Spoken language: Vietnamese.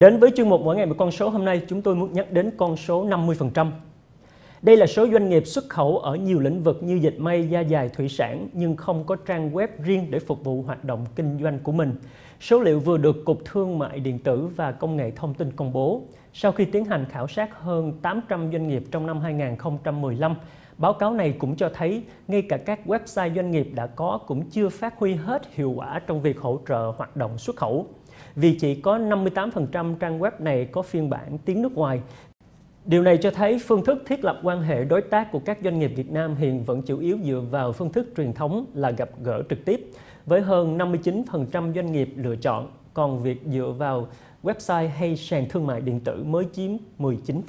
Đến với chương mục mỗi ngày một con số hôm nay, chúng tôi muốn nhắc đến con số 50%. Đây là số doanh nghiệp xuất khẩu ở nhiều lĩnh vực như dịch may, da dày, thủy sản nhưng không có trang web riêng để phục vụ hoạt động kinh doanh của mình. Số liệu vừa được Cục Thương mại Điện tử và Công nghệ Thông tin công bố sau khi tiến hành khảo sát hơn 800 doanh nghiệp trong năm 2015 Báo cáo này cũng cho thấy, ngay cả các website doanh nghiệp đã có cũng chưa phát huy hết hiệu quả trong việc hỗ trợ hoạt động xuất khẩu. Vì chỉ có 58% trang web này có phiên bản tiếng nước ngoài. Điều này cho thấy phương thức thiết lập quan hệ đối tác của các doanh nghiệp Việt Nam hiện vẫn chủ yếu dựa vào phương thức truyền thống là gặp gỡ trực tiếp, với hơn 59% doanh nghiệp lựa chọn, còn việc dựa vào website hay sàn thương mại điện tử mới chiếm 19%.